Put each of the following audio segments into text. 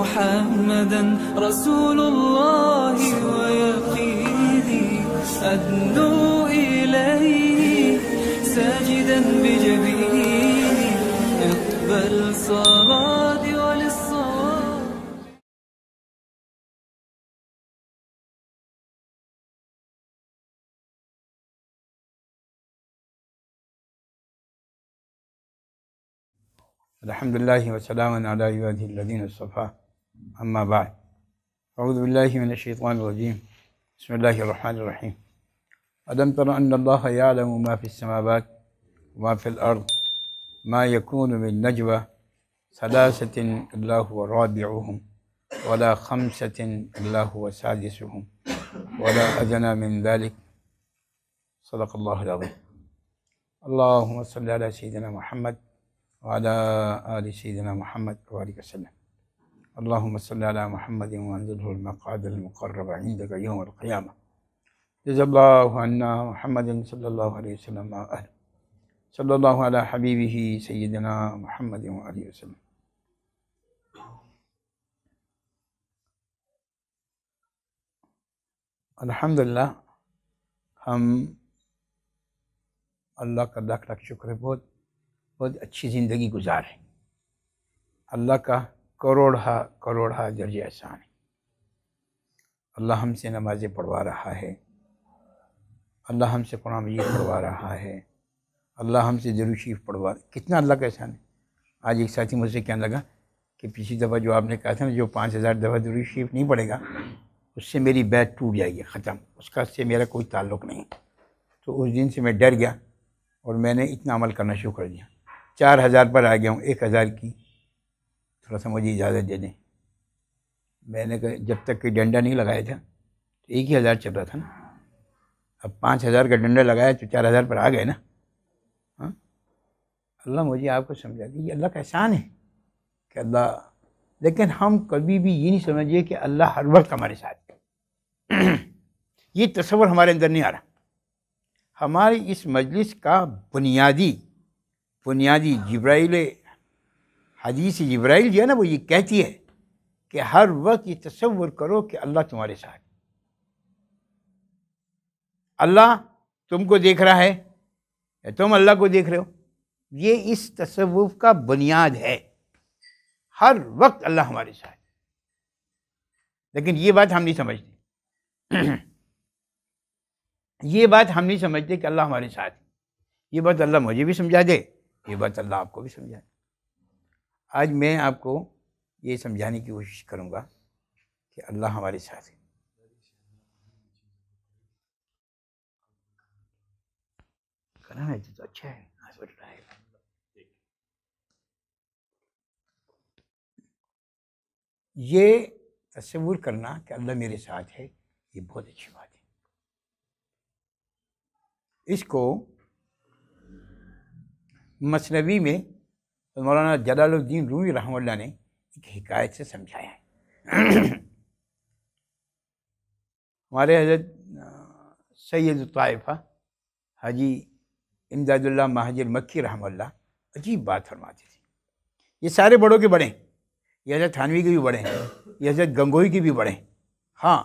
محمدا رسول الله ويقيني أدنو إليه ساجدا بجبيني اقبل صلاتي وللصواب الحمد لله وسلام على عباده الذين اصطفاه أما بعد أعوذ بالله من الشيطان الرجيم بسم الله الرحمن الرحيم ألم تر أن الله يعلم ما في السماوات وما في الأرض ما يكون من نجوى ثلاثة إلا هو رابعهم ولا خمسة إلا هو سادسهم ولا أدنى من ذلك صدق الله العظيم اللهم صل على سيدنا محمد وعلى آل سيدنا محمد وعلى وسلم اللهم صل على محمد وانزله المقعد المقرب عندك يوم القيامة جزا الله عنا محمد صلى الله عليه وسلم ما أهل صلى الله على حبيبه سيدنا محمد وآله وسلم لله हम अल्लाह کا لاکھ لاکھ شکر ہے بہت بہت اچھی زندگی گزار ہے اللہ کا करोड़ करोड़ जर्ज एहसान अल्लाह हमसे नमाज़ें पढ़वा रहा है अल्लाह हमसे कुरान मजीद पढ़वा रहा है अल्लाह हमसे जरूर शरीफ पढ़वा कितना अल्लाह का एहसान है आज एक साथी मुझसे कहने लगा कि पिछली दफ़ा जो आपने कहा था ना जो पाँच हज़ार दफ़ा जरूर शरीफ नहीं पड़ेगा उससे मेरी बैत टूट जाएगी ख़त्म उसका से मेरा कोई ताल्लुक नहीं तो उस दिन से मैं डर गया और मैंने इतना अमल करना शुरू कर दिया चार हज़ार पर आ गया हूँ एक हज़ार की थोड़ा सा मुझे इजाज़त दे दें मैंने कहा जब तक कोई डंडा नहीं लगाया था तो एक ही हज़ार चल रहा था ना अब पाँच हज़ार का डंडा लगाया तो चार हज़ार पर आ गए ना हाँ अल्लाह मुझे आपको समझा दी ये अल्लाह का एहसान है कि अल्लाह लेकिन हम कभी भी ये नहीं समझिए कि अल्लाह हर वक्त हमारे साथ है ये तस्वर हमारे अंदर नहीं आ रहा हमारी इस मजलिस का बुनियादी बुनियादी जब्राइल हदीस जब्राइल जो है ना वो ये कहती है कि हर वक्त ये तस्वुर करो कि अल्लाह तुम्हारे साथ अल्लाह तुमको देख रहा है या तुम अल्लाह को देख रहे हो ये इस तसवुफ़ का बुनियाद है हर वक्त अल्लाह हमारे साथ लेकिन ये बात हम नहीं समझते ये बात हम नहीं समझते कि अल्लाह हमारे साथ ये बात अल्लाह मुझे भी समझा दे ये बात अल्लाह आपको भी समझा दे आज मैं आपको ये समझाने की कोशिश करूँगा कि अल्लाह हमारे साथ है तो अच्छा है ये तस्वूर करना कि अल्लाह मेरे साथ है ये बहुत अच्छी बात है इसको मसनवी में तो मौलाना जलालुद्दीन रूमी रहमल्ला ने एक हिकायत से समझाया है हमारे हजरत सैद तयफ़ा हाजी इमदादुल्ला महाजिर मक्की रहमल्ला अजीब बात फरमाते थे ये सारे बड़ों के बड़े हैं ये हजरत थानवी के भी बड़े हैं ये हजरत गंगोई के भी बड़े हैं हाँ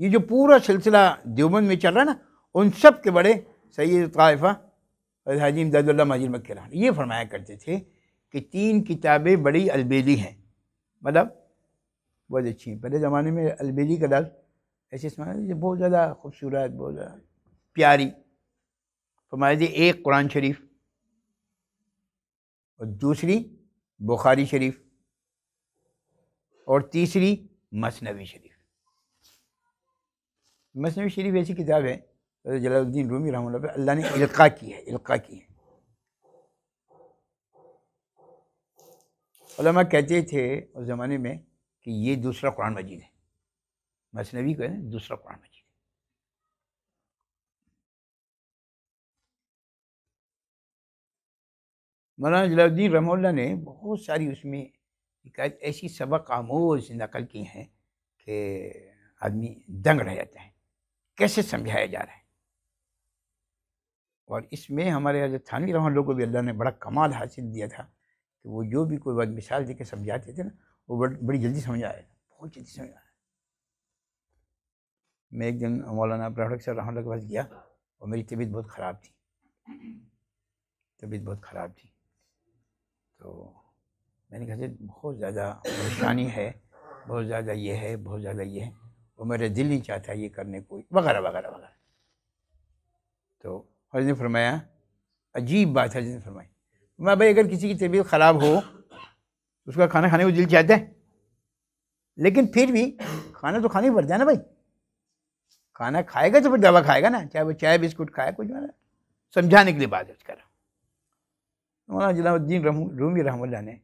ये जो पूरा सिलसिला देवबंद में चल रहा है ना उन सब के बड़े सैद तयफ़ा हाजी इमदादुल्ला महाजिर मक्की रहमल्ला ये फरमाया करते थे कि तीन किताबें बड़ी अलबेली हैं मतलब बहुत अच्छी हैं पहले ज़माने में अलबेली का लफ्ज़ ऐसे इसमें बहुत ज़्यादा खूबसूरत बहुत ज़्यादा प्यारी फरमाया एक कुरान शरीफ और दूसरी बुखारी शरीफ और तीसरी मसनवी शरीफ मसनवी शरीफ ऐसी किताब है जलाउद्दीन रूमी रहा अल्लाह ने इल्का की है इल्का की है उलमा कहते थे उस ज़माने में कि ये दूसरा कुरान मजीद है मसनवी को दूसरा कुरान मजीद मौलाना जलाउद्दीन रहमल्ला ने बहुत सारी उसमें शिकायत ऐसी सबक आमोज नकल की हैं कि आदमी दंग रह जाता है कैसे समझाया जा रहा है और इसमें हमारे हजरत थानवी रहमान लोगों को भी अल्लाह ने बड़ा कमाल हासिल दिया था कि वो जो भी कोई बात मिसाल के समझाते थे ना वो बड़ी जल्दी समझ आया बहुत जल्दी समझ आया मैं एक दिन मौलाना प्राडक सर रहमत के पास गया और मेरी तबीयत बहुत ख़राब थी तबीयत बहुत ख़राब थी तो मैंने कहा बहुत ज़्यादा परेशानी है बहुत ज़्यादा ये है बहुत ज़्यादा ये है और मेरा दिल नहीं चाहता ये करने को वगैरह वगैरह वगैरह तो हजन ने फरमाया अजीब बात है हजन फरमाई मैं भाई अगर किसी की तबीयत ख़राब हो उसका खाना खाने को दिल चाहता है लेकिन फिर भी खाना तो खाना ही पड़ता है ना भाई खाना खाएगा तो फिर दवा खाएगा ना चाहे वो चाय बिस्कुट खाए कुछ ना समझाने के लिए बात कर तो मौलाना जलाउद्दीन रूमी रहमल्ला ने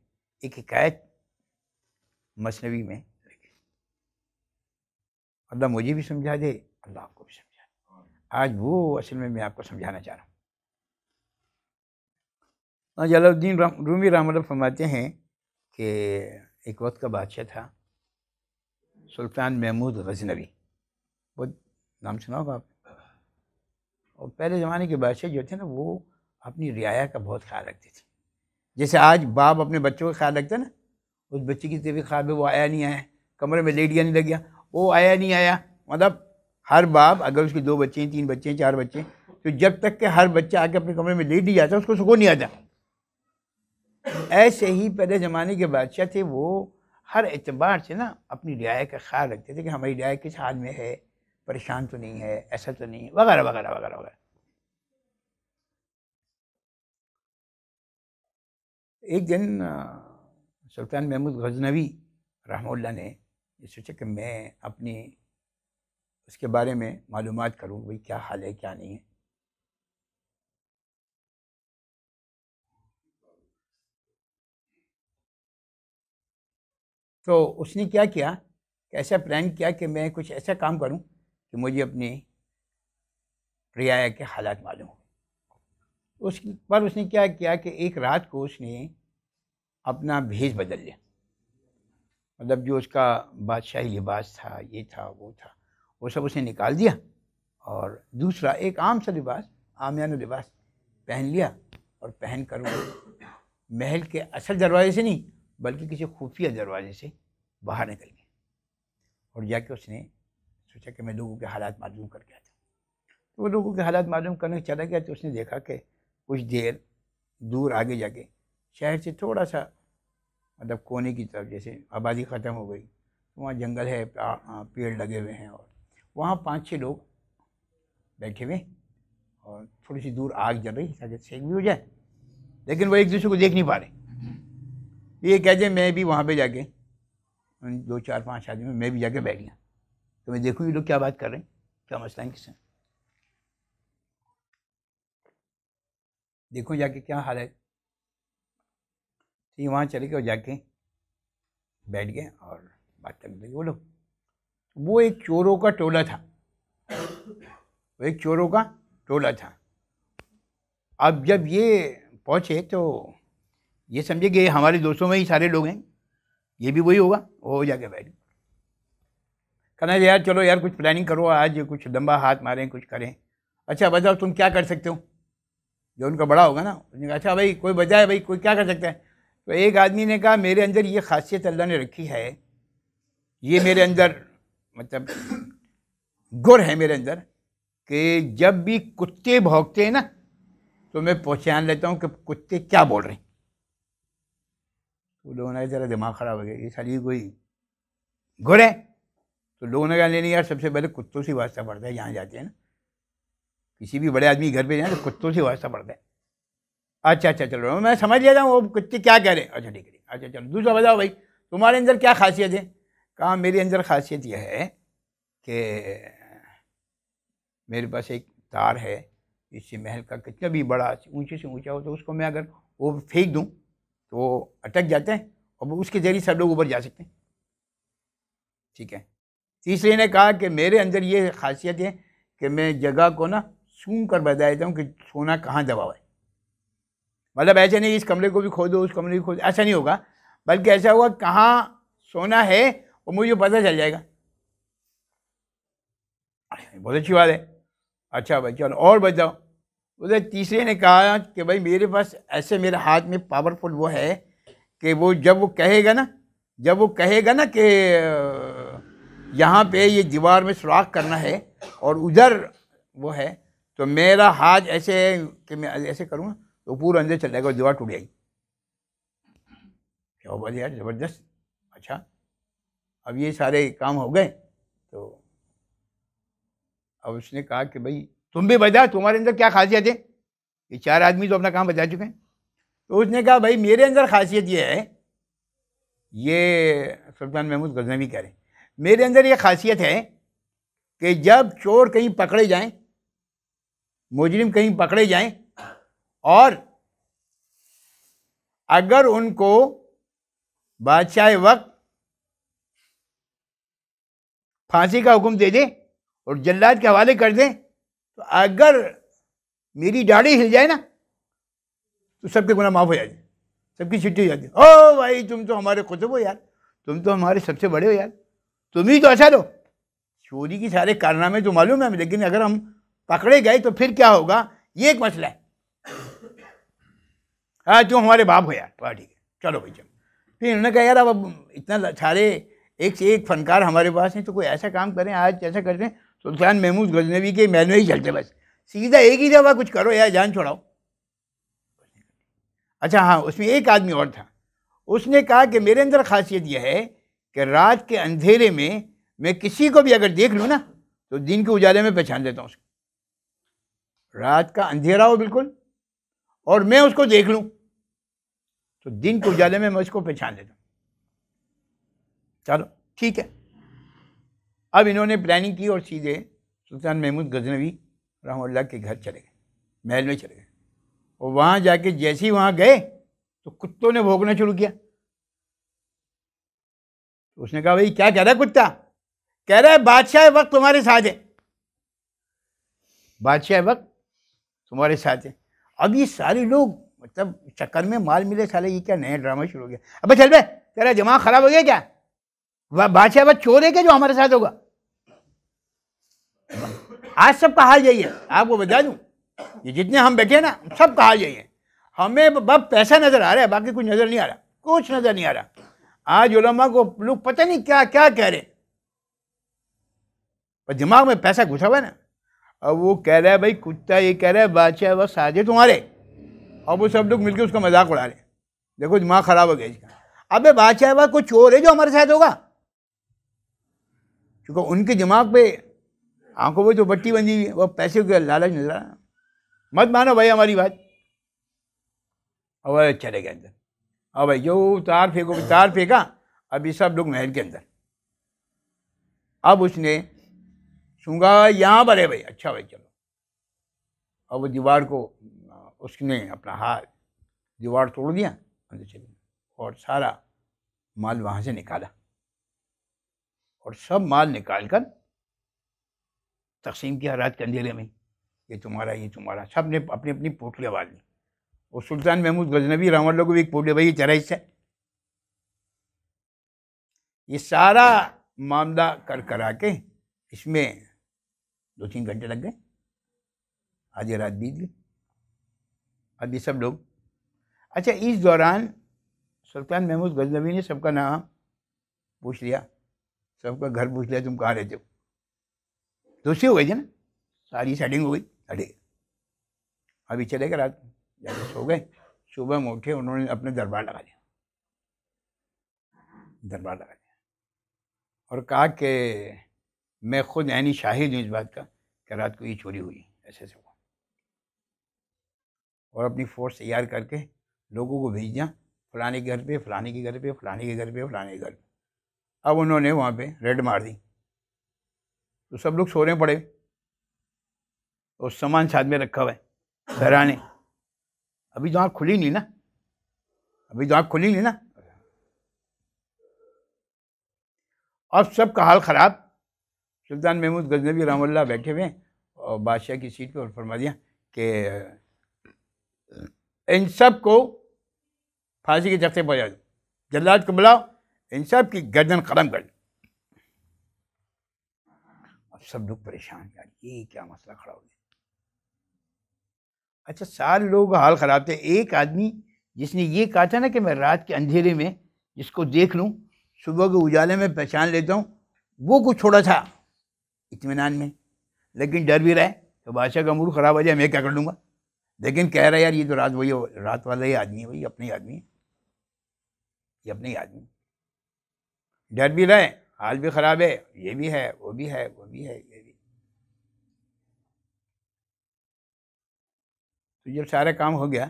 एक हिकायत मसनवी में अल्लाह मुझे भी समझा दे अल्लाह आपको भी समझा दे आज वो असल में मैं आपको समझाना चाह रहा हूँ हाँ, जलाउद्दीन रूमी राम फरमाते हैं कि एक वक्त का बादशाह था सुल्तान महमूद गजनवी वो नाम सुना होगा आपने और पहले ज़माने के बादशाह जो थे ना वो अपनी रियाया का बहुत ख्याल रखते थे जैसे आज बाप अपने बच्चों का ख्याल रखता है ना उस बच्चे की तबीयत ख़राब है वो आया नहीं आया कमरे में लेट गया नहीं लग गया वो आया नहीं आया मतलब हर बाप अगर उसके दो बच्चे हैं तीन बच्चे हैं चार बच्चे हैं तो जब तक के हर बच्चा आके अपने कमरे में लेट नहीं जाता उसको सुकून नहीं आता ऐसे ही पहले ज़माने के बादशाह थे वो हर एतबार से ना अपनी रियाय का ख्याल रखते थे कि हमारी रियायत किस हाल में है परेशान तो नहीं है ऐसा तो नहीं वगैरह वगैरह वगैरह वगैरह एक दिन सुल्तान महमूद गजनवी रहमल्ला ने ये सोचा कि मैं अपनी उसके बारे में मालूम करूँ भाई क्या हाल है क्या नहीं है तो उसने क्या किया ऐसा प्लान किया कि मैं कुछ ऐसा काम करूं कि मुझे अपनी रियाया के हालात मालूम हो उस पर उसने क्या किया कि एक रात को उसने अपना भेज बदल लिया मतलब जो उसका बादशाही लिबास था ये था वो था वो सब उसने निकाल दिया और दूसरा एक आम सा लिबास आमयान लिबास पहन लिया और पहन कर वो महल के असल दरवाजे से नहीं बल्कि किसी खुफिया दरवाजे से बाहर निकल गए और जाके उसने सोचा कि मैं लोगों के हालात मालूम करके आता तो वो लोगों के हालात मालूम करने चला गया तो उसने देखा कि कुछ देर दूर आगे जाके शहर से थोड़ा सा मतलब कोने की तरफ जैसे आबादी ख़त्म हो गई तो वहाँ जंगल है पेड़ लगे हुए हैं और वहाँ पाँच छः लोग बैठे हुए और थोड़ी सी दूर आग जल रही ताकि सेक भी हो जाए लेकिन वो एक दूसरे को देख नहीं पा रहे ये कह दे मैं भी वहाँ पे जाके दो चार पांच आदमी में मैं भी जाके बैठ गया तो मैं देखूँ ये लोग क्या बात कर रहे हैं क्या मसला है किसने देखो जाके क्या हाल है ठीक तो वहाँ चले गए जाके बैठ गए और बात करने लगे वो लोग वो एक चोरों का टोला था वो एक चोरों का टोला था अब जब ये पहुँचे तो ये समझे कि हमारे दोस्तों में ही सारे लोग हैं ये भी वही होगा वो जाके बैठ कहना यार चलो यार कुछ प्लानिंग करो आज कुछ लंबा हाथ मारें कुछ करें अच्छा बताओ तुम क्या कर सकते हो जो उनका बड़ा होगा ना उसने कहा अच्छा भाई कोई वजह है भाई कोई क्या कर सकता है तो एक आदमी ने कहा मेरे अंदर ये खासियत अल्लाह ने रखी है ये मेरे अंदर मतलब गुर है मेरे अंदर कि जब भी कुत्ते भोंगते हैं ना तो मैं पहचान लेता हूँ कि कुत्ते क्या बोल रहे हैं तो लोगों ने तेरा दिमाग ख़राब हो गया ये सारी कोई घोड़े तो लोगों ने कहा तो नहीं यार सबसे पहले कुत्तों से वास्ता पड़ता है यहाँ जाते हैं ना किसी भी बड़े आदमी घर पे जाए तो कुत्तों से वास्ता पड़ता है अच्छा अच्छा चलो मैं समझ लेता हूँ वो कुत्ते क्या कह रहे हैं अच्छा ठीक है अच्छा चलो दूसरा बताओ भाई तुम्हारे अंदर क्या खासियत है कहा मेरे अंदर खासियत यह है कि मेरे पास एक तार है इससे महल का कितना भी बड़ा ऊंचे से ऊंचा हो तो उसको मैं अगर वो फेंक दूँ तो वो अटक जाते हैं और उसके ज़रिए सब लोग ऊपर जा सकते हैं ठीक है तीसरे ने कहा कि मेरे अंदर ये खासियत है कि मैं जगह को ना सूं कर बता देता हूँ कि सोना कहाँ दबा हुआ है मतलब ऐसे नहीं इस कमरे को भी खोदो उस कमरे को खोदो ऐसा नहीं होगा बल्कि ऐसा होगा कहाँ सोना है और मुझे पता चल जाएगा बहुत अच्छी बात है अच्छा भाई चलो और बताओ उधर तीसरे ने कहा कि भाई मेरे पास ऐसे मेरे हाथ में पावरफुल वो है कि वो जब वो कहेगा ना जब वो कहेगा ना कि यहाँ पे ये दीवार में सुराख करना है और उधर वो है तो मेरा हाथ ऐसे है कि मैं ऐसे करूँगा तो पूरा अंदर चल जाएगा दीवार टूट जाएगी क्या बात यार ज़बरदस्त अच्छा अब ये सारे काम हो गए तो अब उसने कहा कि भाई तुम भी बजाओ तुम्हारे अंदर क्या खासियत है ये चार आदमी तो अपना काम बजा चुके हैं तो उसने कहा भाई मेरे अंदर खासियत ये है ये सुल्तान महमूद गजनवी कह रहे मेरे अंदर ये खासियत है कि जब चोर कहीं पकड़े जाएं मुजरिम कहीं पकड़े जाएं और अगर उनको बादशाह वक्त फांसी का हुक्म दे दे और जल्लाद के हवाले कर दें तो अगर मेरी दाढ़ी हिल जाए ना तो सबके गुना माफ़ हो जाएगी सबकी छुट्टी हो जाती ओ भाई तुम तो हमारे खुद हो यार तुम तो हमारे सबसे बड़े हो यार तुम ही तो अच्छा दो चोरी के सारे कारनामे तो मालूम है लेकिन अगर हम पकड़े गए तो फिर क्या होगा ये एक मसला है हाँ तुम हमारे बाप हो यार तो ठीक है चलो भाई चलो फिर उन्होंने कहा यार अब इतना सारे एक से एक फनकार हमारे पास हैं तो कोई ऐसा काम करें आज ऐसा करते हैं सुल्तान तो महमूद गजनवी के मैन में ही चलते बस सीधा एक ही दफ़ा कुछ करो या जान छोड़ाओ अच्छा हाँ उसमें एक आदमी और था उसने कहा कि मेरे अंदर खासियत यह है कि रात के अंधेरे में मैं किसी को भी अगर देख लूँ ना तो दिन के उजाले में पहचान देता हूँ उसको रात का अंधेरा हो बिल्कुल और मैं उसको देख लूँ तो दिन के उजाले में मैं उसको पहचान देता हूँ चलो ठीक है अब इन्होंने प्लानिंग की और सीधे सुल्तान महमूद गजनवी रहमल्ला के घर चले गए महल में चले गए और वहाँ जाके जैसे ही वहाँ गए तो कुत्तों ने भोंकना शुरू किया तो उसने कहा भाई क्या कह रहा है कुत्ता कह रहा है बादशाह वक्त तुम्हारे साथ है बादशाह वक्त तुम्हारे साथ है अब ये सारे लोग मतलब चक्कर में माल मिले साले ये क्या नया ड्रामा शुरू हो गया अब चल बे तेरा दिमाग ख़राब हो गया क्या वह बादशाह वक्त चोर है क्या जो हमारे साथ होगा आज सबका हाल यही है आपको बता दूँ ये जितने हम बैठे ना सबका हाल यही है हमें बब पैसा नज़र आ रहा है बाकी कुछ नज़र नहीं आ रहा कुछ नज़र नहीं आ रहा आज उलमा को लोग पता नहीं क्या क्या कह रहे पर दिमाग में पैसा घुसा हुआ है ना अब वो कह रहा है भाई कुत्ता ये कह रहा है बादशाह बस साजे तुम्हारे अब वो सब लोग मिलकर उसका मजाक उड़ा रहे देखो दिमाग ख़राब हो गया इसका अबे बादशाह कोई चोर है जो हमारे साथ होगा क्योंकि उनके दिमाग पे आंखों में जो बट्टी बंधी हुई है वह पैसे के लालच नजर रहा मत मानो भाई हमारी बात और चले गए अंदर और भाई जो तार फेंको तार फेंका अभी सब लोग महल के अंदर अब उसने सूंगा यहाँ पर है भाई अच्छा भाई चलो अब वो दीवार को उसने अपना हाथ दीवार तोड़ दिया अंदर चले और सारा माल वहाँ से निकाला और सब माल निकाल कर तकसीम किया राज कंजीले में ये तुम्हारा ये तुम्हारा सब ने अपनी अपनी पोटलियाँ बांध ली और सुल्तान महमूद गजनबी रहमल्ला को भी एक पोटली भाई चरा हिस्सा ये सारा मामला कर करा के इसमें दो तीन घंटे लग गए आज रात बीत गई अब ये सब लोग अच्छा इस दौरान सुल्तान महमूद गजनबी ने सबका नाम पूछ लिया सबका घर पूछ लिया तुम कहाँ रहते हो दूसरी हो गई थी ना सारी सेटिंग हो गई अरे अभी चले गए रात जाके सो गए सुबह में उठे उन्होंने अपने दरबार लगा दिया दरबार लगा दिया और कहा कि मैं खुद यानी शाहिद हूँ इस बात का कि रात को ये चोरी हुई ऐसे ऐसे हुआ और अपनी फोर्स तैयार करके लोगों को भेज दिया फलाने के घर पे फलाने के घर पे फलाने के घर पे फलाने के घर पे अब उन्होंने वहाँ पे रेड मार दी तो सब लोग सो रहे पड़े और सामान साथ में रखा हुआ है आने अभी जो तो आँख खुली नहीं ना अभी जो तो आँख खुली नहीं ना अब सबका हाल ख़राब सुल्तान महमूद गजनबी रामल्ला बैठे हुए और बादशाह की सीट पर फरमा दिया कि इन सब को फांसी के जख्ते दो जल्लाद को बुलाओ इन सब की गर्दन ख़त्म कर दो सब लोग परेशान यार ये क्या मसला खड़ा हो गया अच्छा सारे लोगों का हाल ख़राब थे एक आदमी जिसने ये कहा था ना कि मैं रात के अंधेरे में जिसको देख लूँ सुबह के उजाले में पहचान लेता हूँ वो कुछ छोड़ा था इतमान में लेकिन डर भी रहा है तो बादशाह का मूड ख़राब हो जाए मैं क्या कर लूँगा लेकिन कह रहा है यार ये तो रात वही रात वाला ही आदमी है वही अपने ही आदमी है ये अपने ही आदमी डर भी रहा है हाल भी ख़राब है ये भी है वो भी है वो भी है ये भी तो जब सारा काम हो गया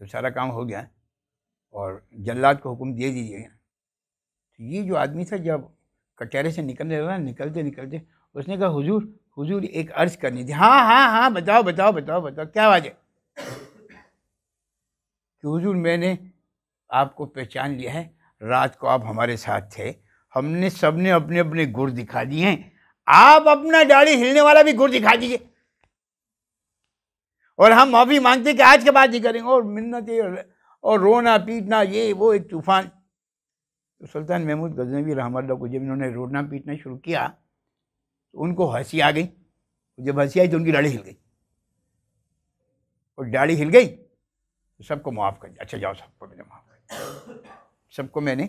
जब सारा काम हो गया और जल्लाद को हुक्म दे दीजिए तो ये जो आदमी था जब कचहरे से निकलने लगा निकलते निकलते उसने कहा हुजूर हुजूर एक अर्ज करनी थी हाँ हाँ हाँ बताओ बताओ बताओ बताओ क्या आवाज़ है कि हुजूर मैंने आपको पहचान लिया है रात को आप हमारे साथ थे हमने सबने अपने अपने गुर दिखा दिए हैं आप अपना दाढ़ी हिलने वाला भी गुर दिखा दीजिए और हम माफी मांगते कि आज के बाद ही करेंगे और मिन्नत और रोना पीटना ये वो एक तूफान तो सुल्तान महमूद गजनवी रहमल्ला को जब इन्होंने रोना पीटना शुरू किया तो उनको हंसी आ गई जब हंसी आई तो उनकी दाढ़ी हिल गई और दाढ़ी हिल गई तो सबको माफ़ कर दिया अच्छा जाओ सबको मैंने माफ़ कर दिया सबको मैंने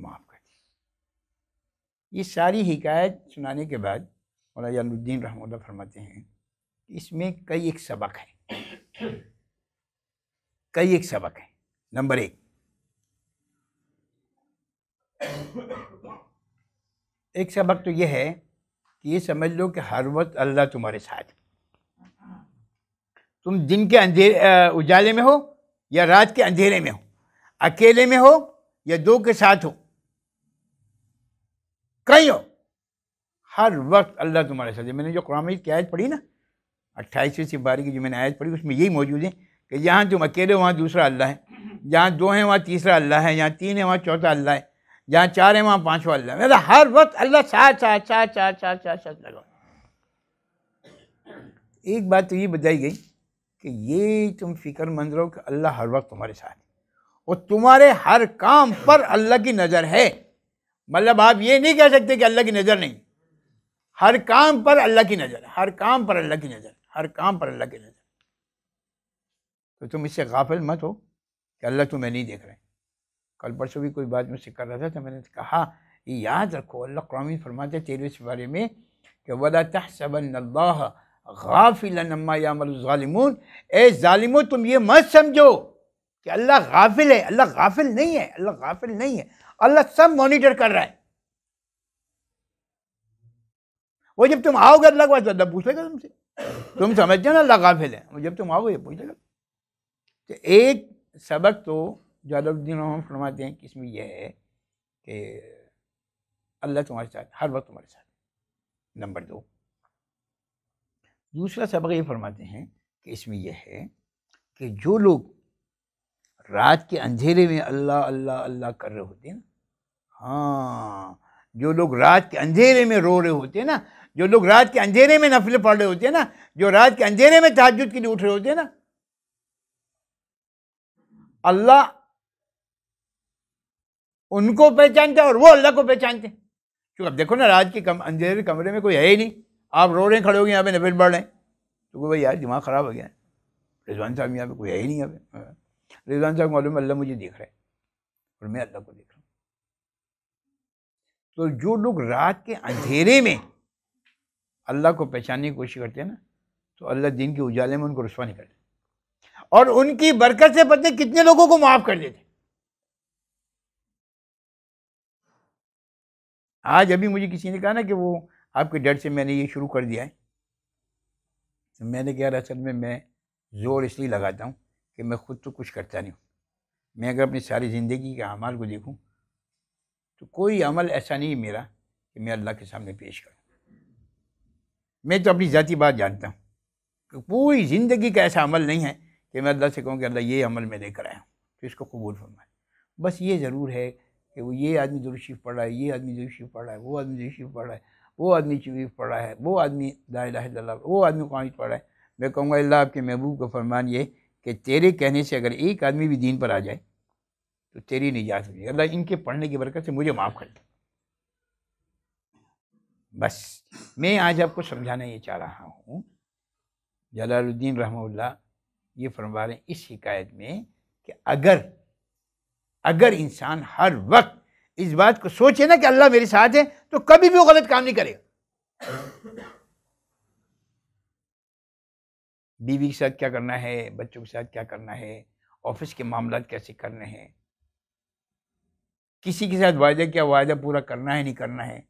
माफ़ कर दिया ये सारी हिकायत सुनाने के बाद मौलानुद्दीन रहमत फरमाते हैं इसमें कई एक सबक है कई एक सबक है नंबर एक एक सबक तो यह है कि ये समझ लो कि हर वक्त अल्लाह तुम्हारे साथ तुम दिन के अंधेरे उजाले में हो या रात के अंधेरे में हो अकेले में हो या दो के साथ हो कहीं हो हर वक्त अल्लाह तुम्हारे साथ मैंने जो कुरान की आयत पढ़ी ना अट्ठाईसवीं से बारह की जो मैंने आयत पढ़ी उसमें यही मौजूद है कि जहाँ तुम अकेले हो वहाँ दूसरा अल्लाह है जहाँ दो हैं वहाँ तीसरा अल्लाह है जहाँ तीन है वहाँ चौथा अल्लाह है जहाँ चार है वहाँ पाँचवा अल्लाह है मतलब हर वक्त अल्लाह चार चार चार चार चार चार चार लगा एक बात तो ये बताई गई कि ये तुम फिक्रमंद रहो कि अल्लाह हर वक्त तुम्हारे साथ और तुम्हारे हर काम पर अल्लाह की नज़र है मतलब आप ये नहीं कह सकते कि अल्लाह की नज़र नहीं हर काम पर अल्लाह की नज़र हर काम पर अल्लाह की नज़र हर काम पर अल्लाह की नज़र तो तुम इससे गाफिल मत हो कि अल्लाह तुम्हें नहीं देख रहे कल परसों भी कोई बात मुझसे कर रहा था तो मैंने कहा ये याद रखो अल्लाह कुरानी फरमाते तेरे इस बारे में कि वला तहसबल्ला गाफिल नमा ालिमून ए ालिमो तुम ये मत समझो कि अल्लाह गाफिल है अल्लाह गाफिल नहीं है अल्लाह गाफिल नहीं है अल्लाह सब मॉनिटर कर रहा है वो जब तुम आओगे अल्लाह के पास तो अल्लाह पूछेगा तुमसे तुम समझते हो ना अल्लाह गाफिल है जब तुम आओगे पूछेगा तो एक सबक तो जलालुद्दीन हम फरमाते हैं कि इसमें यह है कि अल्लाह तुम्हारे साथ हर वक्त तुम्हारे साथ नंबर दो दूसरा सबक ये फरमाते हैं कि इसमें यह है कि जो लोग रात के अंधेरे में अल्लाह अल्लाह अल्लाह कर रहे होते हैं ना हाँ जो लोग रात के अंधेरे में रो रहे होते हैं ना जो लोग रात के अंधेरे में नफले पढ़ रहे होते हैं ना जो रात के अंधेरे में ताजुद के लिए उठ रहे होते हैं ना अल्लाह उनको पहचानते और वो अल्लाह को पहचानते क्योंकि अब देखो ना रात के कम अंधेरे कमरे में कोई है ही नहीं आप रो रहे हैं खड़े हो गए यहाँ पे नफिल पढ़ रहे हैं तो भाई यार दिमाग ख़राब हो गया रिजवान साहब यहाँ पे कोई है ही नहीं यहाँ पे रिजवान साहब मालूम अल्लाह मुझे देख रहा है और मैं अल्लाह को देख रहा हूँ तो जो लोग रात के अंधेरे में अल्लाह को पहचानने की कोशिश करते हैं ना तो अल्लाह दिन के उजाले में उनको रसवा नहीं करते और उनकी बरकत से पते कितने लोगों को माफ़ कर देते आज अभी मुझे किसी ने कहा ना कि वो आपके डर से मैंने ये शुरू कर दिया है तो मैंने कहा असल में मैं ज़ोर इसलिए लगाता हूँ कि मैं ख़ुद तो कुछ करता नहीं हूँ मैं अगर अपनी सारी ज़िंदगी के अमाल को देखूँ तो कोई अमल ऐसा नहीं है मेरा कि मैं अल्लाह के सामने पेश करूँ मैं तो अपनी ज़ाती बात जानता हूँ कि कोई ज़िंदगी का ऐसा अमल नहीं है कि मैं अल्लाह से कहूँ कि अल्लाह ये अमल मैं लेकर आया हूँ तो इसको कबूल फरमाए बस ये ज़रूर है कि वो ये आदमी दुरुशीफ पढ़ रहा है ये आदमी दुरुशीफ पढ़ रहा है वो आदमी दुरुशीफ पढ़ रहा है वो आदमी शरीफ पढ़ रहा है वो आदमी ला वो आदमी कौन पढ़ रहा है मैं कहूँगा अल्लाह आपके महबूब का फरमान ये कि तेरे कहने से अगर एक आदमी भी दीन पर आ जाए तो तेरी निजात हो जाएगी अल्लाह इनके पढ़ने की बरकत से मुझे माफ़ कर दे बस मैं आज आपको समझाना ये चाह रहा हूँ जलालुद्दीन रहमल्ला ये फरमा रहे हैं इस शिकायत में कि अगर अगर इंसान हर वक्त इस बात को सोचे ना कि अल्लाह मेरे साथ है तो कभी भी वो गलत काम नहीं करेगा बीवी के साथ क्या करना है बच्चों के साथ क्या करना है ऑफिस के मामला कैसे करने हैं किसी के साथ वायदा क्या वायदा पूरा करना है नहीं करना है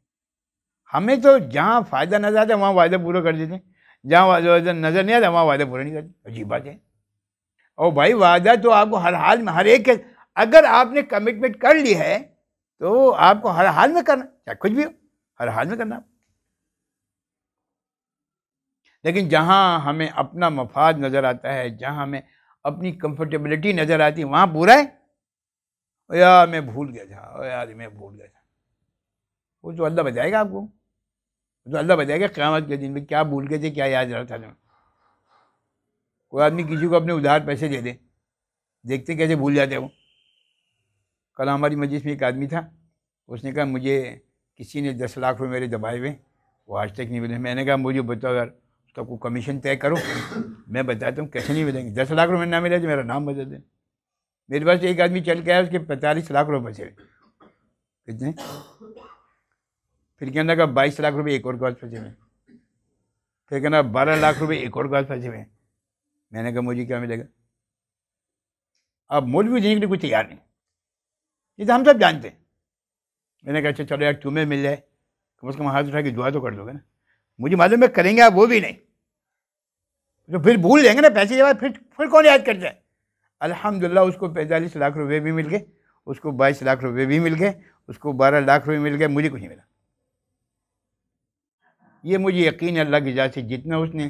हमें तो जहाँ फ़ायदा नजर आता है वहाँ वायदा पूरा कर देते हैं जहाँ वायदा नज़र नहीं आता वहाँ वायदा पूरा नहीं करते अजीब बात है और भाई वायदा तो आपको हर हाल में हर एक अगर आपने कमिटमेंट कर ली है तो आपको हर हाल में करना चाहे कुछ भी हो हर हाल में करना लेकिन जहाँ हमें अपना मफाद नज़र आता है जहाँ हमें अपनी कंफर्टेबिलिटी नज़र आती है वहाँ बुरा है या यार मैं भूल गया था ओ यार मैं भूल गया था वो जो तो अल्लाह बताएगा आपको जो तो अल्लाह बताएगा क़्यामत के दिन में क्या भूल गए थे क्या याद रहा था ना कोई आदमी किसी को अपने उधार पैसे दे दे देखते कैसे भूल जाते वो कल हमारी मस्जिद में एक आदमी था उसने कहा मुझे किसी ने दस लाख रुपये मेरे दबाए हुए वो आज तक नहीं मिले मैंने कहा मुझे बताओ यार तो आपको कमीशन तय करो मैं बताता हूँ कैसे नहीं बताएंगे दस लाख रुपये ना मिले तो मेरा नाम बता दें मेरे पास तो एक आदमी चल के आया उसके पैंतालीस लाख रुपये बचे कितने फिर कहना का बाईस लाख रुपये एक और के पास फंसे हुए फिर कहना बारह लाख रुपये एक और के पास फंसे हुए मैंने कहा मुझे क्या मिलेगा अब भी देने के लिए कुछ तैयार नहीं ये तो हम सब जानते हैं मैंने कहा अच्छा चलो यार तुम्हें मिल जाए कम अज़ कम हाथ उठा के दुआ तो कर दोगे ना मुझे मालूम है करेंगे आप वो भी नहीं जो फिर भूल जाएंगे ना पैसे के बाद फिर फिर कौन याद कर जाए अल्हम्दुलिल्लाह उसको पैंतालीस लाख रुपए भी मिल गए उसको बाईस लाख रुपए भी मिल गए उसको बारह लाख रुपए मिल गए मुझे कुछ नहीं मिला ये मुझे यकीन है अल्लाह की जात से जितना उसने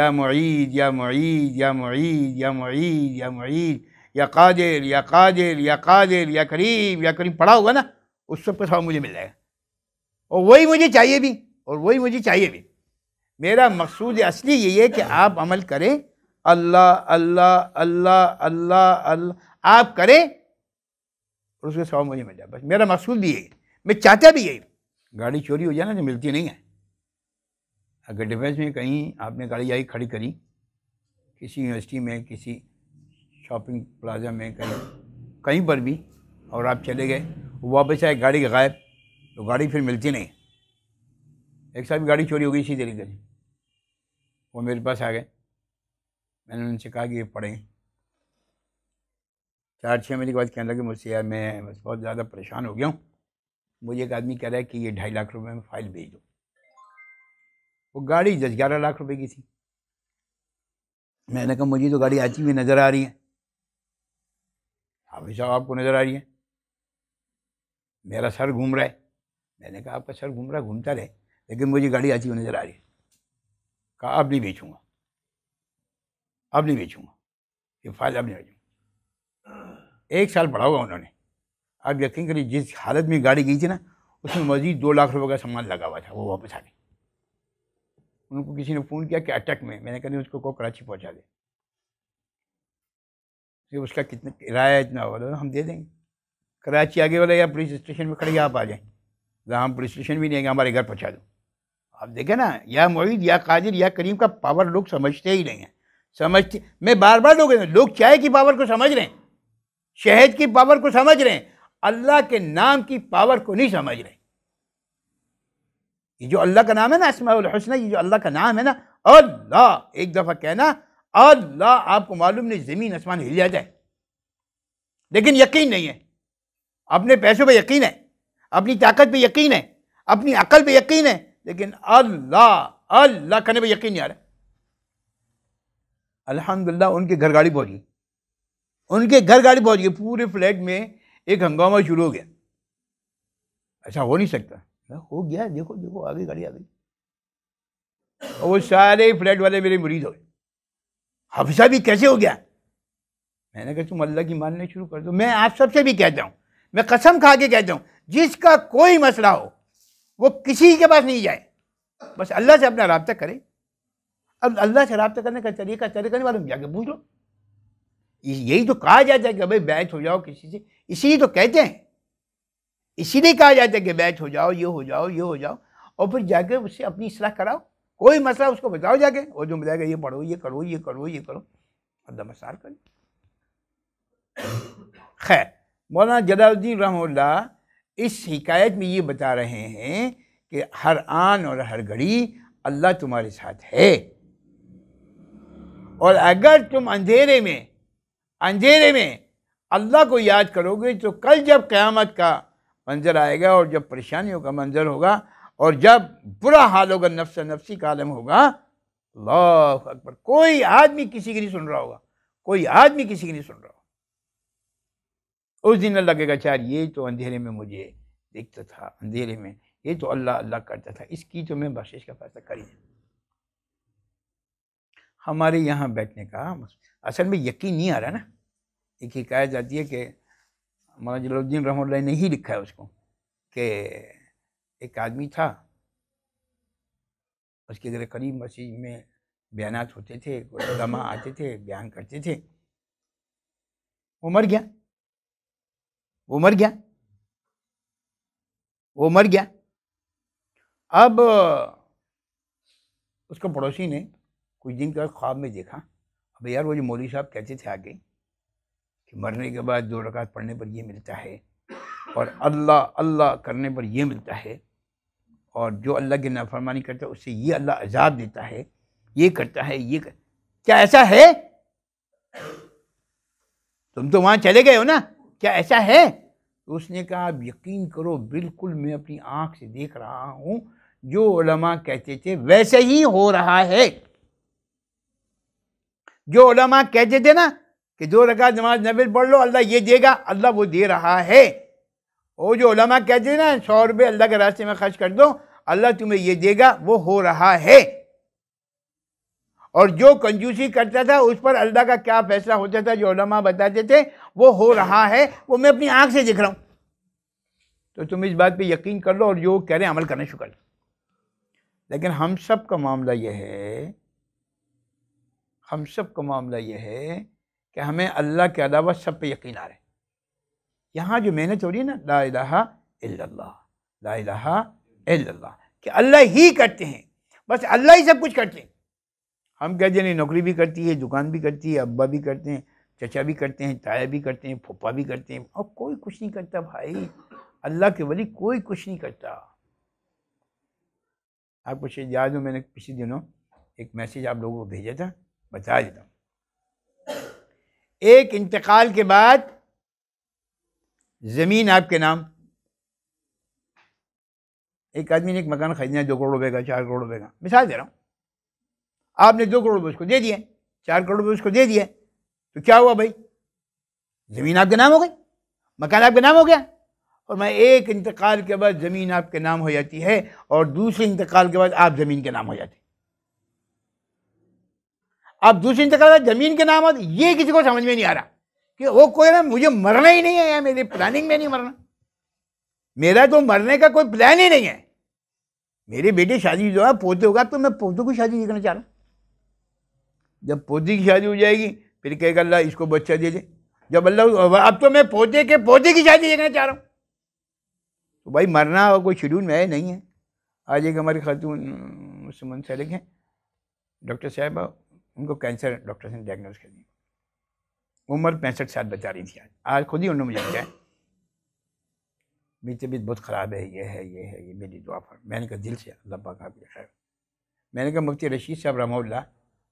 या मुईद या मुईद या मुईद या मुईद या मुईद या कादिर या कादिर या कादिर या करीब या करीब पढ़ा होगा ना उस सब का सवाब मुझे मिल जाएगा और वही मुझे चाहिए भी और वही मुझे चाहिए भी मेरा मकसूद असली यही है कि आप अमल करें अल्लाह अल्लाह अल्लाह अल्लाह अल्लाह आप करें और उसके सवाब मुझे मिल जाए बस मेरा मकसूद भी यही मैं चाहता भी यही गाड़ी चोरी हो जाए ना तो मिलती नहीं है अगर डिफेंस में कहीं आपने गाड़ी आई खड़ी करी किसी यूनिवर्सिटी में किसी शॉपिंग प्लाजा में कहीं कहीं पर भी और आप चले गए वापस आए गाड़ी गायब तो गाड़ी फिर मिलती नहीं एक साहब गाड़ी चोरी हो गई इसी तरीके से वो मेरे पास आ गए मैंने उनसे कहा कि ये पढ़ें चार छः महीने के बाद कहने लगे मुझसे यार मैं बस बहुत ज़्यादा परेशान हो गया हूँ मुझे एक आदमी कह रहा है कि ये ढाई लाख रुपए में फ़ाइल भेज दो वो गाड़ी दस ग्यारह लाख रुपए की थी मैंने कहा मुझे तो गाड़ी आती हुई नज़र आ रही है हाफिज साहब आपको नज़र आ रही है मेरा सर घूम रहा है मैंने कहा आपका सर घूम रहा है घूमता रहे लेकिन मुझे गाड़ी आती हुई नज़र आ रही कहा अब नहीं बेचूंगा अब नहीं बेचूंगा ये फाइल अब नहीं बेचूँगा एक साल पढ़ा हुआ उन्होंने आप यकीन करिए जिस हालत में गाड़ी गई थी ना उसमें मजीद दो लाख रुपये का सामान लगा हुआ था वो वापस आ गए उनको किसी ने फ़ोन किया कि अटक में मैंने कहा उसको को कराची पहुँचा दे फिर तो उसका कितना किराया इतना होगा तो हम दे देंगे कराची आगे वाले या पुलिस स्टेशन में खड़े आप आ जाएँ जहाँ हम पुलिस स्टेशन भी नहीं आएंगे हमारे घर पहुँचा दो अब देखे ना या मोहित या कादिर या करीम का पावर लोग समझते ही नहीं है समझते मैं बार बार लोग लोग चाय की पावर को समझ रहे हैं शहद की पावर को समझ रहे हैं अल्लाह के नाम की पावर को नहीं समझ रहे ये जो अल्लाह का नाम है ना इसमाउल हसन ये जो अल्लाह का नाम है ना अल्लाह एक दफ़ा कहना अल्लाह आपको मालूम नहीं ज़मीन आसमान हिल जाए लेकिन यकीन नहीं है अपने पैसों पे यकीन है अपनी ताकत पे यकीन है अपनी अकल पे यकीन है लेकिन अल्लाह अल्लाह कहने पर यकीन नहीं आ रहा अल्हम्दुलिल्लाह उनके घर गाड़ी पहुंच गई उनके घर गाड़ी पहुंच गई पूरे फ्लैट में एक हंगामा शुरू हो गया ऐसा अच्छा, हो नहीं सकता हो गया देखो देखो आगे गाड़ी आ गई वो सारे फ्लैट वाले मेरे मुरीद हो गए हफ्सा भी कैसे हो गया मैंने कहा तुम अल्लाह की मानने शुरू कर दो मैं आप सबसे भी कहता हूँ मैं कसम खा के कहता हूँ जिसका कोई मसला हो वो किसी के पास नहीं जाए बस अल्लाह से अपना रबता करे अब अल्लाह से रबता करने का तरीका तरीका नहीं मालूम जाके पूछ लो यही तो कहा जाता है कि भाई बैच हो जाओ किसी से इसीलिए तो कहते हैं इसीलिए कहा जाता है कि बैच हो जाओ ये हो जाओ ये हो जाओ और फिर जाके उससे अपनी इसलाह कराओ कोई मसला उसको बताओ जाके वो जो बताएगा ये पढ़ो ये करो ये करो ये करो अल्लाह मसार करो खैर मौलाना जलाउद्दीन रहमल्ला इस शिकायत में ये बता रहे हैं कि हर आन और हर घड़ी अल्लाह तुम्हारे साथ है और अगर तुम अंधेरे में अंधेरे में अल्लाह को याद करोगे तो कल जब क़्यामत का मंज़र आएगा और जब परेशानियों का मंज़र होगा और जब बुरा हाल होगा नफ्स नफसी का आलम होगा अल्लाह अकबर कोई आदमी किसी की नहीं सुन रहा होगा कोई आदमी किसी की नहीं सुन रहा उस दिन अल्लाह कहेगा चार ये तो अंधेरे में मुझे देखता था अंधेरे में ये तो अल्लाह अल्लाह करता था इसकी तो मैं बख्शिश का फैसला कर ही हमारे यहाँ बैठने का असल में यकीन नहीं आ रहा ना एक शिकायत जाती है कि मौलाना जलाउद्दीन रहमल्ला ने ही लिखा है उसको कि एक आदमी था उसके अगर करीब मस्जिद में बयान होते थे गमा आते थे बयान करते थे वो मर गया वो मर गया वो मर गया अब उसको पड़ोसी ने कुछ दिन के ख्वाब में देखा अब यार वो जो मौलवी साहब कहते थे आगे कि मरने के बाद दो रकात पढ़ने पर ये मिलता है और अल्लाह अल्लाह करने पर ये मिलता है और जो अल्लाह की नाफरमानी करता है उससे ये अल्लाह आजाद देता है ये करता है ये कर... क्या ऐसा है तुम तो वहाँ चले गए हो ना क्या ऐसा है उसने कहा आप यकीन करो बिल्कुल मैं अपनी आँख से देख रहा हूँ जो ओलमा कहते थे वैसे ही हो रहा है जो ओलमा कहते थे ना कि दो रखा नमाज नबी पढ़ लो अल्लाह ये देगा अल्लाह वो दे रहा है वो जो ओलमा कहते थे ना सौ रुपये अल्लाह के रास्ते में खर्च कर दो अल्लाह तुम्हें ये देगा वो हो रहा है और जो कंजूसी करता था उस पर अल्लाह का क्या फैसला होता था जो ओलमा बताते थे वो हो रहा है वो मैं अपनी आँख से देख रहा हूँ तो तुम इस बात पे यकीन कर लो और जो कह रहे हैं अमल करना शुरू कर लेकिन हम सब का मामला यह है हम सब का मामला यह है कि हमें अल्लाह के अलावा सब पे यकीन आ रहा है यहाँ जो मेहनत हो रही है ना ला इलाहा ला इलाहा इल्लल्लाह कि अल्लाह ही करते हैं बस अल्लाह ही सब कुछ करते हैं हम कहते हैं नहीं नौकरी भी करती है दुकान भी करती है अब्बा भी करते हैं चचा भी करते हैं ताया भी करते हैं फूफा भी करते हैं और कोई कुछ नहीं करता भाई अल्लाह के वली कोई कुछ नहीं करता आपको शायद याद हो मैंने पिछले दिनों एक मैसेज आप लोगों को भेजा था बता देता हूँ एक इंतकाल के बाद ज़मीन आपके नाम एक आदमी ने एक मकान खरीदना है दो करोड़ रुपए का चार करोड़ रुपए का मिसाल दे रहा हूँ आपने दो करोड़ रुपये उसको दे दिए चार करोड़ रुपये उसको दे दिए तो क्या हुआ भाई ज़मीन आपके नाम हो गई मकान आपके नाम हो गया और मैं एक इंतकाल के बाद ज़मीन आपके नाम हो जाती है और दूसरे इंतकाल के बाद आप ज़मीन के नाम हो जाती आप दूसरे इंतकाल के बाद ज़मीन के नाम हो ये किसी को समझ में नहीं आ रहा कि वो कोई ना मुझे मरना ही नहीं है या मेरी प्लानिंग में नहीं मरना मेरा तो मरने का कोई प्लान ही नहीं है मेरे बेटे शादी जो है पोते होगा तो मैं पोतों की शादी करना चाह रहा हूँ जब पोते की शादी हो जाएगी फिर कहेगा अल्लाह इसको बच्चा दे दे जब अल्लाह अब तो मैं पोते के पोते की शादी देखना चाह रहा हूँ तो भाई मरना और कोई शेड्यूल में है नहीं है आज एक हमारी खातून उससे मुंसलिक हैं डॉक्टर साहब उनको कैंसर डॉक्टर ने डायग्नोज कर दिया उम्र पैंसठ साल बचा रही थी आज आज खुद ही उन्होंने मुझे बताया मेरी तबीयत बहुत ख़राब है ये है ये है ये मेरी दुआ पर मैंने कहा दिल से अल्लाह पाक आपके खैर मैंने कहा मुफ्ती रशीद साहब रहमल्ला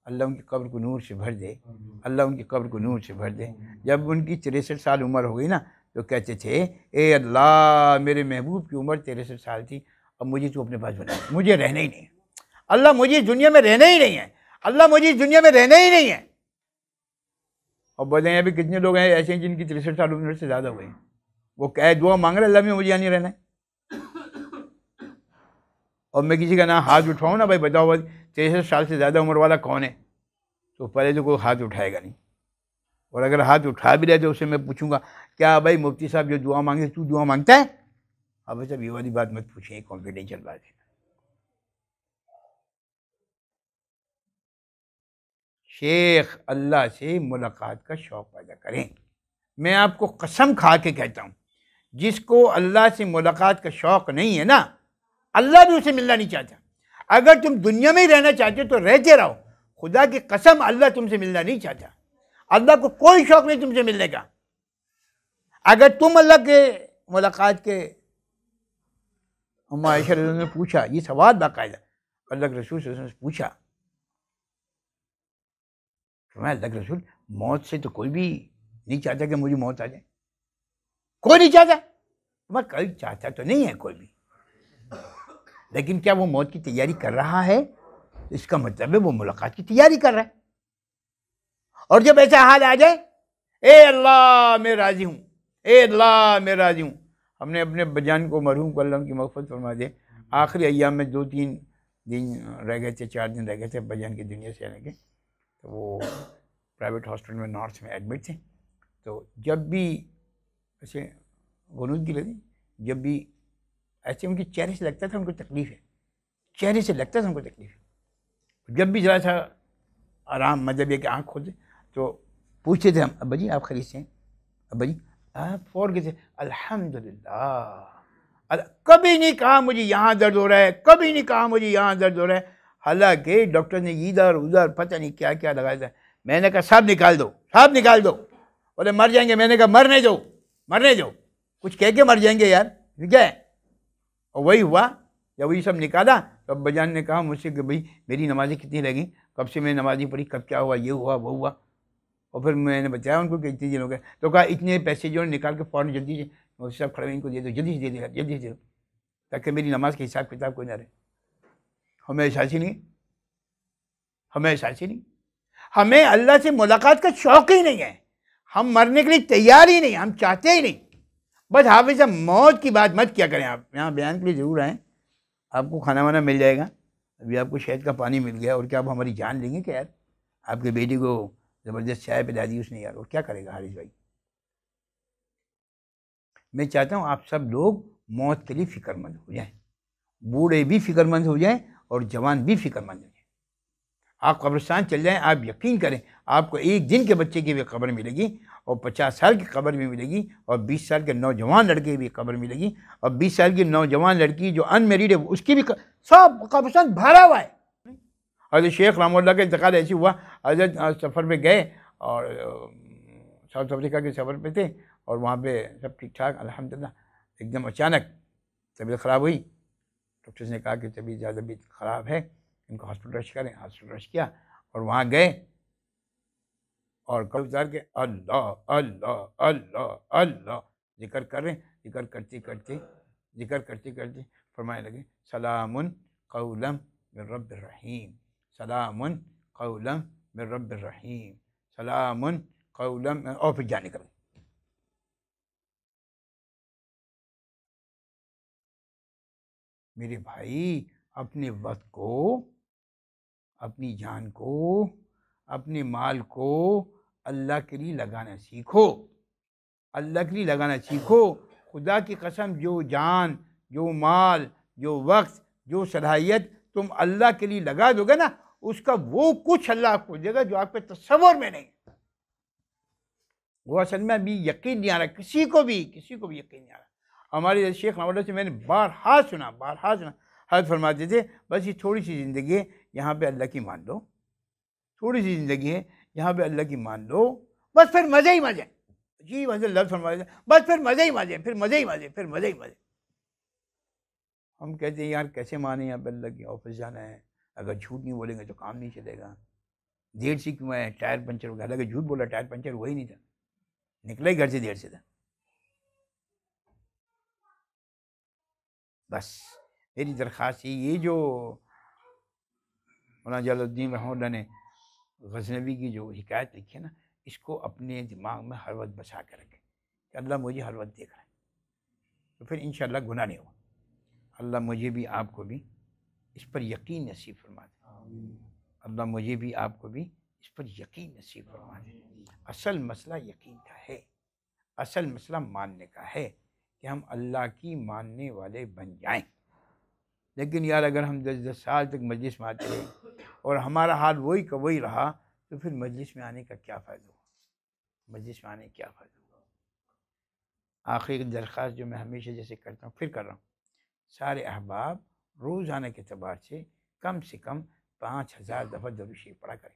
अल्लाह उनकी कब्र को नूर से भर दे अल्लाह उनकी कब्र को नूर से भर दे जब उनकी तिरसठ साल उम्र हो गई ना जो तो कहते थे ए अल्लाह मेरे महबूब की उम्र तिरसठ साल थी अब मुझे तू अपने पास बना मुझे रहना ही नहीं है अल्लाह मुझे इस दुनिया में रहना ही नहीं है अल्लाह मुझे इस दुनिया में रहना ही नहीं है और बोले अभी कितने लोग हैं ऐसे हैं जिनकी तिरसठ साल उम्र से ज़्यादा हुए हैं वो कह दुआ मांग रहे अल्लाह में मुझे यहाँ नहीं रहना है और मैं किसी का ना हाथ उठाऊँ ना भाई बताओ भाई तिरसठ साल से ज़्यादा उम्र वाला कौन है तो पहले तो कोई हाथ उठाएगा नहीं और अगर हाथ उठा भी रहे तो उसे मैं पूछूंगा क्या भाई मुफ्ती साहब जो दुआ मांगे तू दुआ मांगता है अब साहब ये वाली बात मत पूछिए कॉन्फिडेंशियल बात है शेख अल्लाह से मुलाकात का शौक़ पैदा करें मैं आपको कसम खा के कहता हूँ जिसको अल्लाह से मुलाकात का शौक़ नहीं है ना अल्लाह भी उसे मिलना नहीं चाहता अगर तुम दुनिया में ही रहना चाहते हो तो रहते रहो खुदा की कसम अल्लाह तुमसे मिलना नहीं चाहता अल्लाह को कोई शौक नहीं तुमसे मिलने का अगर तुम अल्लाह के मुलाकात के अम्मा ने पूछा ये सवाल बाकायदा अल्लाह के रसूल से पूछा तो मैं अल्लाह के रसूल मौत से तो कोई भी नहीं चाहता कि मुझे मौत आ जाए कोई नहीं चाहता मैं कल चाहता तो नहीं है कोई भी लेकिन क्या वो मौत की तैयारी कर रहा है इसका मतलब है वो मुलाकात की तैयारी कर रहा है और जब ऐसा हाल आ जाए ए अल्लाह मैं राजी हूँ ए अल्लाह मैं राजी हूँ हमने अपने बजान को मरहूम को अल्लाह की मकफत फरमा दे आखिरी अयाम में दो तीन दिन रह गए थे चार दिन रह गए थे बजान की दुनिया से आने के तो वो प्राइवेट हॉस्पिटल में नॉर्थ में एडमिट थे तो जब भी ऐसे गनूद की लगी जब भी ऐसे उनके चेहरे से लगता था उनको तकलीफ़ है चेहरे से लगता था उनको तकलीफ़ है जब भी ज़रा सा आराम मजहबी मतलब के आँख आँख खोलते तो पूछे थे हम अब जी आप खरीद से हैं अब जी आप फौर के थे अल्हम्दुलिल्लाह कभी नहीं कहा मुझे यहाँ दर्द हो रहा है कभी नहीं कहा मुझे यहाँ दर्द हो रहा है हालांकि डॉक्टर ने इधर उधर पता नहीं क्या क्या लगाया था मैंने कहा साहब निकाल दो साहब निकाल दो बोले मर जाएंगे मैंने कहा मरने दो मरने दो कुछ कह के मर जाएंगे यार ठीक है और वही हुआ जब वही सब निकाला तो बजान ने कहा मुझसे कि भाई मेरी नमाज़ें कितनी लगी कब से मैं नमाजी पढ़ी कब क्या हुआ ये हुआ वो हुआ और फिर मैंने बताया उनको कि इतने दिन हो गए तो कहा इतने पैसे जो है निकाल के फ़ौरन जल्दी से मौलवी साहब खड़े इनको दे दो जल्दी से दे दे जल्दी से दो ताकि मेरी नमाज के हिसाब किताब कोई ना रहे हमें एहसास ही नहीं हमें एहसास ही नहीं हमें अल्लाह से मुलाकात का शौक़ ही नहीं है हम मरने के लिए तैयार ही नहीं हम चाहते ही नहीं बस हाफिज साहब मौत की बात मत क्या करें आप यहाँ बयान के लिए ज़रूर आएँ आपको खाना वाना मिल जाएगा अभी आपको शहद का पानी मिल गया और क्या आप हमारी जान लेंगे क्या यार आपके बेटी को ज़बरदस्त चाय पिला दादी उसने यार और क्या करेगा हारिस भाई मैं चाहता हूँ आप सब लोग मौत के लिए फ़िक्रमंद हो जाएं बूढ़े भी फ़िक्रमंद हो जाएं और जवान भी फ़िक्रमंद हो जाएं आप कब्रस्तान चल जाएं आप यकीन करें आपको एक दिन के बच्चे की भी खबर मिलेगी और पचास साल की खबर भी मिलेगी और बीस साल के नौजवान लड़के की भी खबर मिलेगी और बीस साल की नौजवान लड़की जो अनमेरिड है उसकी भी सब कब्रस्तान भरा हुआ है हजरत शेख रामोल्ला का इंतकाल ऐसे हुआ हजरत सफ़र में गए और साउथ अफ्रीका के सफ़र पे थे और वहाँ पे सब ठीक ठाक अलहमदिल्ला एकदम अचानक तबीयत ख़राब हुई डॉक्टर्स ने कहा कि तबीयत ज़्यादा भी ख़राब है इनको हॉस्पिटल रश करें हॉस्पिटल रश किया और वहाँ गए और कल उतार के अल्लाह अल्लाह अल्लाह अल्लाह जिक्र कर रहे जिक्र करते करते जिक्र करते करते फरमाने लगे सलाम कौलम रब रहीम सलामन कौलम रबीम सलामन कौलम और फिर जाने कर मेरे भाई अपने वक्त को अपनी जान को अपने माल को अल्लाह के लिए लगाना सीखो अल्लाह के लिए लगाना सीखो खुदा की कसम जो जान जो माल जो वक्त जो सलाहियत तुम अल्लाह के लिए लगा दोगे ना उसका वो कुछ अल्लाह आपको देगा जो आपके तस्वर में नहीं वो असल में अभी यकीन नहीं आ रहा किसी को भी किसी को भी यकीन नहीं आ रहा हमारे शेख मौला से मैंने हाथ सुना बार हाथ सुना फरमा फरमाते थे बस ये थोड़ी सी ज़िंदगी है यहाँ पे अल्लाह की मान लो थोड़ी सी ज़िंदगी है यहाँ पे अल्लाह की मान लो बस फिर मज़े ही मज़े जी वजह लफ्ज़ फरमाते बस फिर मज़े ही मज़े फिर मज़े ही मज़े फिर मज़े ही मज़े हम कहते हैं यार कैसे माने यहाँ पे अल्लाह की ऑफिस जाना है अगर झूठ नहीं बोलेंगे तो काम नहीं चलेगा देर से क्यों आए टायर पंचर हो गया हालांकि झूठ बोला टायर पंचर हुआ ही नहीं था निकला ही घर से देर से था बस मेरी दरख्वास्त ये जो मौलाना जलाउद्दीन रहमल्ला ने गजनबी की जो शिकायत लिखी है ना इसको अपने दिमाग में हर वक्त बसा कर रखें कि अल्लाह मुझे हर वक्त देख रहा है तो फिर इन गुनाह नहीं होगा अल्लाह मुझे भी आपको भी इस पर यकीन नसीब फरमा दे अल्लाह मुझे भी आपको भी इस पर यकीन नसीब फरमा दे असल मसला यकीन का है असल मसला मानने का है कि हम अल्लाह की मानने वाले बन जाएं लेकिन यार अगर हम दस दस साल तक मजलिस में आते रहे और हमारा हाल वही का वही रहा तो फिर मजलिस में आने का क्या फ़ायदा हुआ मजलिस में आने का क्या फ़ायदा हुआ आखिरी दरख्वास्त जो मैं हमेशा जैसे करता हूँ फिर कर रहा हूँ सारे अहबाब रोज़ाना के अतबार से कम से कम पाँच हज़ार हाँ। दफ़ा जरूर शरीफ पढ़ा करें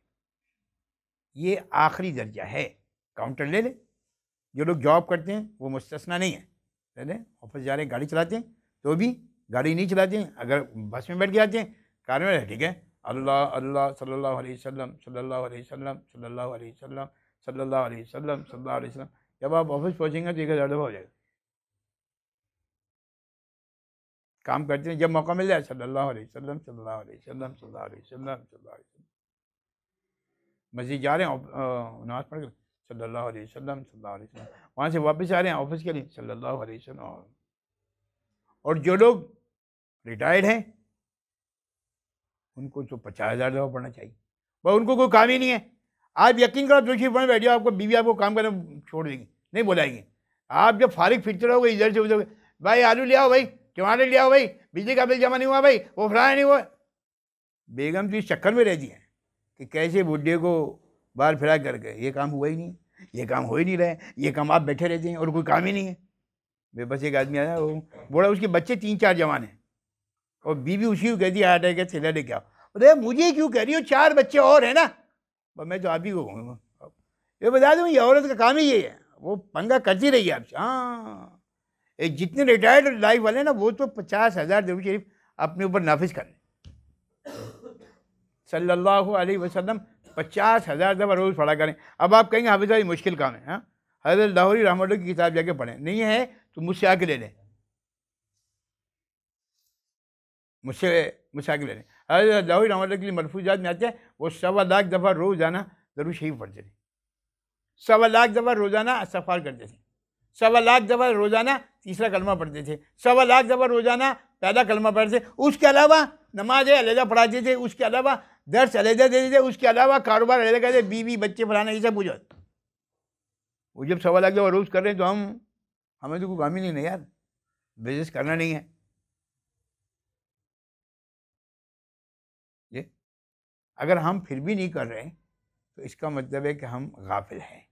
ये आखिरी दर्जा है काउंटर ले लें जो लोग जॉब करते हैं वो मुस्तना नहीं है ले लें ऑफिस जा रहे हैं गाड़ी चलाते हैं तो भी गाड़ी नहीं चलाते हैं अगर बस में बैठ के आते हैं कार में ठीक है अल्लाह अल्लाह सल्लल्लाहु अलैहि वसल्लम सल्लल्लाहु अलैहि वसल्लम सल्लल्लाहु अलैहि वसल्लम सल्लल्लाहु अलैहि वसल्लम सल्लल्लाहु अलैहि वसल्लम जब आप ऑफिस पहुँचेंगे तो एक हज़ार दफ़ा हो जाएगा काम करते हैं जब मौका मिल जाए सल्लल्लाहु अलैहि वसल्लम सल्लल्लाहु अलैहि वसल्लम सल्लल्लाहु अलैहि वसल्लम सल्लल्लाहु अलैहि वसल्लम मस्जिद जा रहे हैं नमाज पढ़ कर सल्लल्लाहु अलैहि वसल्लम सल्लल्लाहु अलैहि वसल्लम वहाँ से वापस आ रहे हैं ऑफिस के लिए सल्लल्लाहु अलैहि वसल्लम और जो लोग रिटायर्ड हैं उनको तो पचास हज़ार दफा पढ़ना चाहिए वह उनको कोई काम ही नहीं है आप यकीन करो दोषी पढ़ बैठिए आपको बीवी आपको काम करना छोड़ देंगे नहीं बुलाएंगे आप जब फारिग फिर रहोगे इधर से उधर भाई आलू ले आओ भाई क्यों आने लिया हो भाई बिजली का बिल जमा नहीं हुआ भाई वो फलाया नहीं हुआ बेगम जी चक्कर में रहती हैं कि कैसे बुढ़े को बाहर फिरा करके ये काम हुआ ही नहीं ये काम हो ही नहीं रहे ये काम आप बैठे रहते हैं और कोई काम ही नहीं है मेरे पास एक आदमी आया वो बोला उसके बच्चे तीन चार जवान हैं और बीवी उसी को कहती हार्ट अटैक है थैला लेके अरे मुझे क्यों कह रही हो चार बच्चे और हैं ना पर मैं तो आप ही को कहूँगा ये बता दूँ ये औरत का काम ही ये है वो पंगा करती रही है आपसे हाँ जितने रिटायर्ड लाइफ वाले ना वो तो पचास हज़ार दरू शरीफ अपने ऊपर नाफिज कर लें सल्लल्लाहु अलैहि वसल्लम पचास हज़ार दफ़ा रोज़ पढ़ा करें अब आप कहेंगे हाफिज साहब मुश्किल काम है हाँ हजरत लाहौरी रहमत की किताब जाके पढ़ें नहीं है तो मुझसे आके ले लें मुझसे मुझसे आके ले लें हजरत लाहौरी रहमत के लिए मरफूजात में आते हैं वो सवा लाख दफ़ा रोज़ाना ज़रूर शरीफ पढ़ते थे सवा लाख दफ़ा रोज़ाना सफ़ार करते थे सवा लाख दफ़ा रोज़ाना तीसरा कलमा पढ़ते थे सवा लाख दफ़ा रोज़ाना पहला कलमा पढ़ते थे उसके अलावा नमाज अलहदा पढ़ाते थे उसके अलावा दर्स अलहदा देते थे उसके अलावा कारोबार अलहदा करते बीवी बच्चे फलाना ये सब पूछा वो जब सवा लाख दफ़ा रोज़ कर रहे हैं तो हम हमें तो कोई काम ही नहीं ना यार बिजनेस करना नहीं है ये अगर हम फिर भी नहीं कर रहे तो इसका मतलब है कि हम गाफिल हैं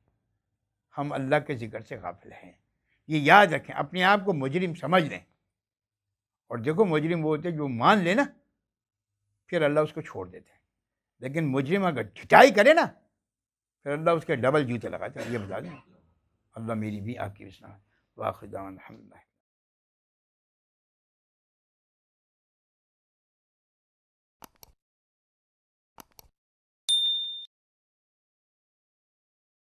हम अल्लाह के ज़िक्र से गाफिल हैं ये याद रखें अपने आप को मुजरिम समझ लें और देखो मुजरिम वो होते हैं जो मान ले ना फिर अल्लाह उसको छोड़ देते हैं लेकिन मुजरिम अगर ढिटाई करे ना फिर अल्लाह उसके डबल जूते लगाते हैं ये बता दें अल्लाह मेरी भी आपकी विश्वास वाखिदा